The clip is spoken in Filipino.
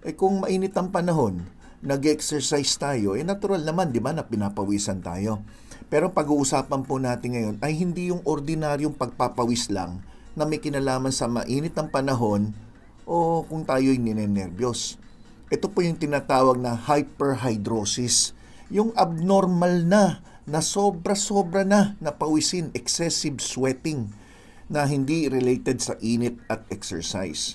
Eh kung mainit ang panahon, nag-exercise tayo, eh natural naman, di ba, na pinapawisan tayo. Pero pag-uusapan po natin ngayon ay hindi yung ordinaryong pagpapawis lang na may kinalaman sa mainit ang panahon o kung tayo'y ninenervyos. Ito po yung tinatawag na hyperhidrosis, yung abnormal na, na sobra-sobra na na pawisin, excessive sweating, na hindi related sa init at exercise.